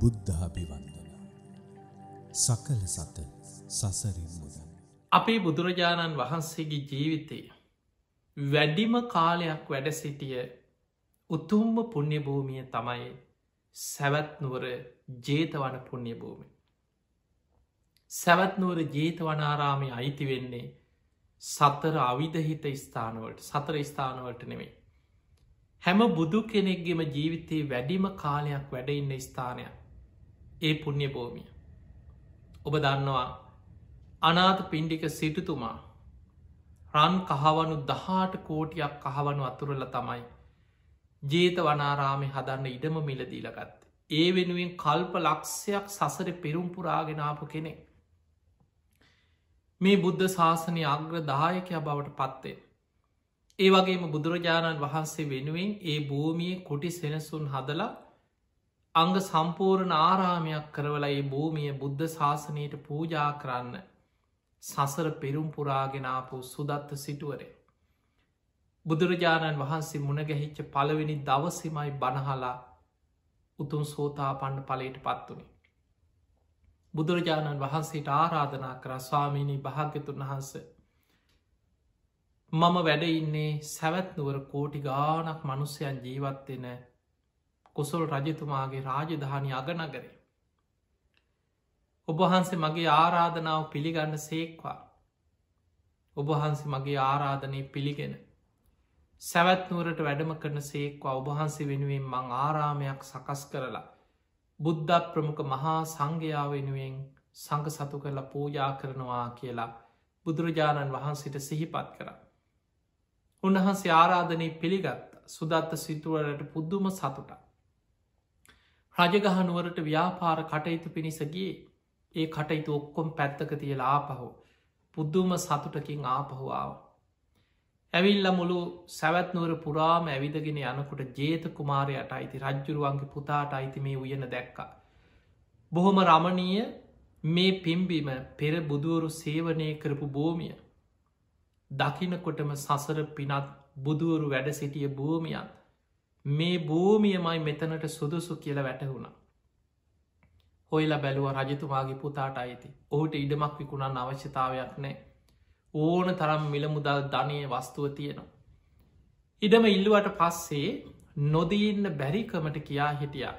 බුද්ධාභිවන්දනා. සකල සත සසරින් මුදන්. අපේ බුදුරජාණන් වහන්සේගේ ජීවිතය. වැඩිම කාලයක් වැඩ සිටිය උතුම්ම පුුණ්‍යභූමිය තමයි සැවත්නුවර ජේතවන පුුණ්‍යභූමි. සැවත්නුවර ජේතවනාරාමය අයිති වෙන්නේ සතර අවිධහිත ස්ථානවලට සතර ස්ථානවලට නෙවෙයි. හැම බුදු කෙනෙක්ගෙම ජීවිතයේ වැඩිම කාලයක් වැඩඉන්න ස්ථානයක් ඒ පුුණ්්‍ය බෝමිය. ඔබ දන්නවා අනාත පින්ඩික සිටුතුමා රන් කහවනු දහාට කෝටියක් කහවනු අතුරල තමයි ජේත වනාරාමි හදන්න ඉඩම මිලදීලගත්. ඒ වෙනුවෙන් කල්ප ලක්ෂයක් සසර පෙරුම්පුරාගෙනාපු කෙනෙක්. මේ බුද්ධ ශාසනය අග්‍ර දායකයා බවට පත්වේ. ඒ වගේම බුදුරජාණන් වහන්සේ වෙනුවෙන් ඒ භූමිය කොටි සෙනසුන් හදලා අංග සම්පූර්ණ ආරාමයක් කරවලයි භූමිය බුද්ධ ශාසනයට පූජා කරන්න සසර පෙරුම්පුරාගෙනාපු සුදත්ත සිටුවරේ. බුදුරජාණන් වහන්සේ මුණගැහිච්ච පළවෙනි දවසමයි බණහලා උතුම් සෝතා පණ්ඩ පලට පත්වනි. බුදුරජාණන් වහන්සේට ආරාධනා කර ස්වාමීණී භාග්‍යතුන් වහන්ස මම වැඩඉන්නේ සැවැත්නුවර කෝටි ගානක් මනුස්සයන් ජීවත්වෙන කොසොල් රජතුමාගේ රාජධානි අගනගරේ. ඔබහන්සේ මගේ ආරාධනාව පිළිගන්න සේක්වා. ඔබහන්සේ මගේ ආරාධනය පිළිගෙන. සැවැත්නුවරට වැඩම කරන සේක්වා ඔබහන්සේ වෙනුවෙන් මං ආරාමයක් සකස් කරලා. බුද්ධ ප්‍රමුඛ මහා සංඝයා වෙනුවෙන් සංග සතු කරලා පූජා කරනවා කියලා බුදුරජාණන් වහන්සිට සිහිපත් කර. උන්වහන්සේ ආරාධනය පිළිගත් සුදත්ත සිතුවලට පුද්දුම සතුටක්. රජගහනුවරට ව්‍යාපාර කටයුතු පිණිසගේ ඒ කටයුතු ඔක්කොම් පැත්තක තියල ආපහෝ පුද්දුම සතුටකින් ආපහුවාව. ඇවිල්ල මුළු සැවැත්නුවර පුරාම ඇවිදගෙන යනකොට ජේත කුමාරයට අයිති රජ්ජුරුවන්ගේ පුතාට අයිති මේ උයන දැක්ක. බොහොම රමණීය මේ පිම්බිම පෙර බුදුවරු සේවනය කරපු භූමිය. දකිනකොටම සසර පිනත් බුදුවරු වැඩ සිටිය භූමියත් මේ භූමියමයි මෙතනට සුදුසු කියලා වැටහුණා. හොයිලා බැලුව රජතුමාගේ පුතාට අයිති ඔහුට ඉඩමක් විකුණන් අවශ්‍යතාවයක් නෑ ඕන තරම් මිලමුදල් ධනය වස්තුව තියෙනවා. ඉඩම ඉල්ලුවට පස්සේ නොදීන්න බැරිකමට කියා හිටියා.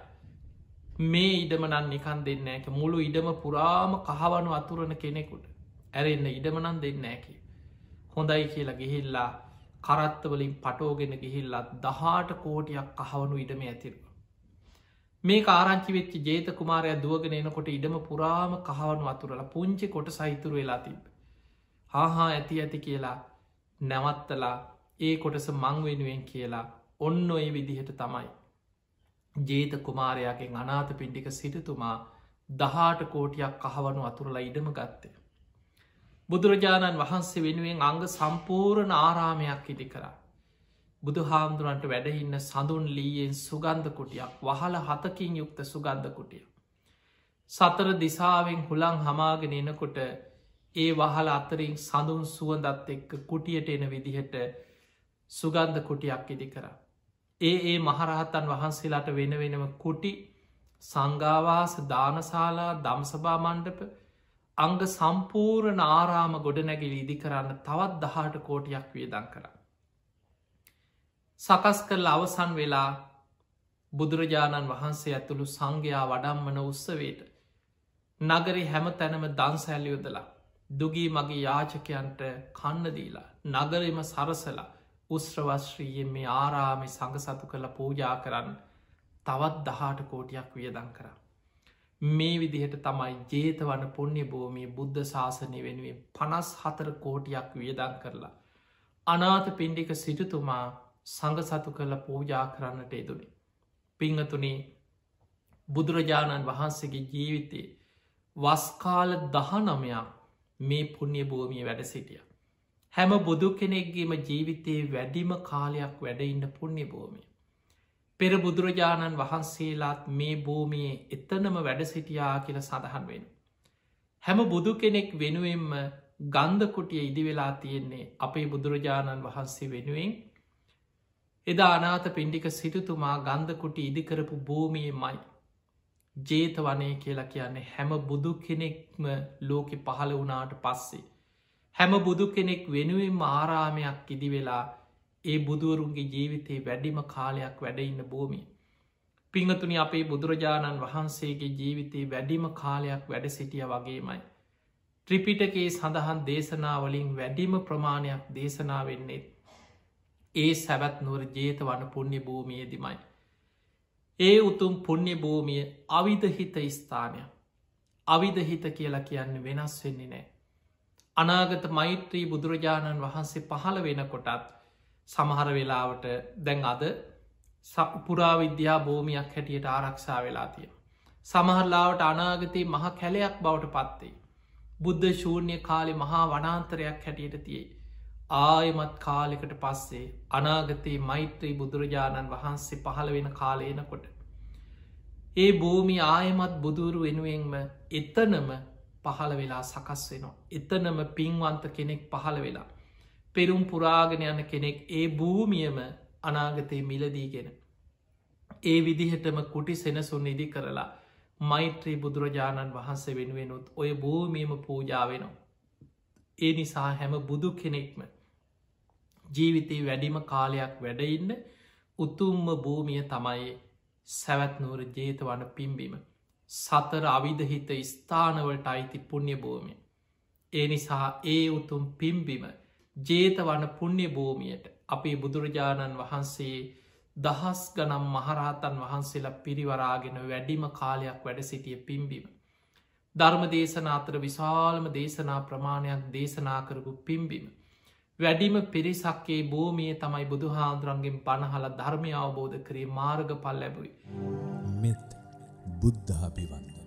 මේ ඉඩමනන් නිකන් දෙන්න එක මුළු ඉඩම පුරාම කහවනු අතුරන කෙනෙකුට ඇරෙන්න ඉඩමනන් දෙන්න ඇකි. හොඳයි කියලා ගිහිල්ලා කරත්තවලින් පටෝගෙන ගිහිල්ලත් දහාට කෝටයක් කහවනු ඉඩම ඇතිරවා. මේ ආරංචි වෙච්ච ජේත කුමාරය දුවගෙන එනකොට ඉඩම පුරාම කහවනු අතුරල පුංචි කොට සහිතුර වෙලා තිබ. හාහා ඇති ඇති කියලා නැවත්තලා ඒ කොටස මංවෙනුවෙන් කියලා ඔන්න ඔය විදිහට තමයි. ජේත කුමාරයාගෙන් අනාත පින්ඩික සිටතුමා දහාට කෝටයක් කහවනු අතුරලා ඉඩම ගත්තේ. බුදුරජාණන් වහන්සේ වෙනුවෙන් අංග සම්පූර්ණ ආරාමයක් ඉදි කරා. බුදු හාමුදුරන්ට වැඩහින්න සඳුන් ලීයෙන් සුගන්ධ කුටියක් වහල හතකින් යුක්ත සුගන්ධ කුටිය. සතර දිසාවෙන් හුළං හමාගෙන එනකොට ඒ වහල අතරින් සඳුන් සුවදත් එක්ක කුටියට එන විදිහට සුගන්ධ කුටියක් ඉදි කර. ඒ ඒ මහරහතන් වහන්සේලාට වෙන වෙනම කුටි සංගාවාස දානශලා දම්සභා මණ්ඩප අංග සම්පූර්ණ ආරාම ගොඩනැගිල ඉදි කරන්න තවත් දහට කෝටයක් වියදන් කර. සකස් කරල අවසන් වෙලා බුදුරජාණන් වහන්සේ ඇතුළු සංඝයා වඩම්මන උත්සවයට නගරි හැම තැනම දන්සැල්ලියෝදලා දුගී මගේ යාචකයන්ට කන්නදීලා නගරෙම සරසලා උස්්‍රවශ්‍රීයෙන් මේ ආරාමි සඟ සතු කළ පූජා කරන්න තවත් දහට කෝටයක් වියදන් කරා. මේ විදිහට තමයි ජේතවන පුුණ්‍ය භූමි බුද්ධ ශාසනය වෙනුවේ පනස් හතර කෝටියක් වියදන් කරලා. අනාත පින්ඩික සිටුතුමා සඟ සතු කරල පූජා කරන්නට යෙදුණි. පිංහතුනේ බුදුරජාණන් වහන්සේගේ ජීවිතේ වස්කාල දහනමයක් මේ පුුණ්‍ය භූමිය වැඩ සිටිය. හැම බුදු කෙනෙක්ගේම ජීවිතයේ වැඩිම කාලයක් වැඩඉන්න පුුණ්‍ය භූමිය. පෙර බුදුරජාණන් වහන්සේලාත් මේ භූමියේ එතනම වැඩසිටියා කියල සඳහන් වෙන. හැම බුදු කෙනෙක් වෙනුවෙන්ම ගන්ධකුටිය ඉදිවෙලා තියෙන්නේ අපේ බුදුරජාණන් වහන්සේ වෙනුවෙන් එදා අනාත පින්ඩික සිටුතුමා ගන්ධකුටි ඉදිකරපු භූමියමයි. ජේත වනය කියලා කියන්නේ හැම බුදු කෙනෙක්ම ලෝකෙ පහළ වනාට පස්සේ. හැම බුදු කෙනෙක් වෙනුවෙන් ආරාමයක් ඉදිවෙලා ඒ බුදුවරුන්ගේ ජීවිතයේ වැඩිම කාලයක් වැඩඉන්න භූමිය. පිංහතුනි අපේ බුදුරජාණන් වහන්සේගේ ජීවිතයේ වැඩිම කාලයක් වැඩ සිටිය වගේමයි. ත්‍රිපිටකේ සඳහන් දේශනාවලින් වැඩිම ප්‍රමාණයක් දේශනා වෙන්නේ ඒ සැවැත් නුවර ජේතවන පුුණ්‍ය භූමිය දිමයි. ඒ උතුම් පුුණ්‍ය භූමිය අවිධහිත ස්ථානය අවිධහිත කියලා කියන්න වෙනස් වෙන්නේ නෑ. අනාගත මෛත්‍රී බුදුරජාණන් වහන්සේ පහළ වෙනකොටත් සමහර වෙලාවට දැන් අද පුරාවිද්‍යා භූමයක් හැටියට ආරක්ෂා වෙලා තිය. සමහරලාවට අනාගතයේ මහ කැලයක් බවට පත්තේ. බුද්ධ ශූන්‍ය කාලෙ මහා වනාන්තරයක් හැටියට තියේ. ආයමත් කාලෙකට පස්සේ අනාගතයේ මෛත්‍රී බුදුරජාණන් වහන්සේ පහළ වෙන කාලයනකොට. ඒ භූමි ආයමත් බුදුරු වෙනුවෙන්ම එතනම පහළ වෙලා සකස් වෙනවා. එතනම පින්වන්ත කෙනෙක් පහළ වෙලා. පෙරුම් පුරාගෙන යන කෙනෙක් ඒ භූමියම අනාගතය මිලදීගෙන. ඒ විදිහටම කුටි සෙනසුන් ඉදි කරලා මෛත්‍රී බුදුරජාණන් වහන්සේ වෙනුවෙනුත් ඔය භූමියම පූජාවෙනවා. ඒ නිසා හැම බුදු කෙනෙක්ම ජීවිතයේ වැඩිම කාලයක් වැඩඉන්න උතුම්ම භූමිය තමයි සැවැත්නූර ජේතවන පිම්බීම. සතර අවිධහිත ස්ථානවලට අයිති පුුණ්්‍ය භූමිය. ඒ නිසා ඒ උතුම් පිම්බිම ජේතවන පුුණ්‍ය භූමියයට අපේ බුදුරජාණන් වහන්සේ දහස් ගනම් මහරහතන් වහන්සේලා පිරිවරාගෙන වැඩිම කාලයක් වැඩ සිටිය පිම්බිම. ධර්ම දේශනා අතර විශාලම දේශනා ප්‍රමාණයක් දේශනා කරපු පිම්බිම. වැඩිම පිරිසක්කේ භූමිය තමයි බුදුහාන්දුරන්ගෙන් පණහල ධර්මය අවබෝධ කරේ මාර්ග පල් ලැබුයි. මෙත් බුද්ධාභිවන්න.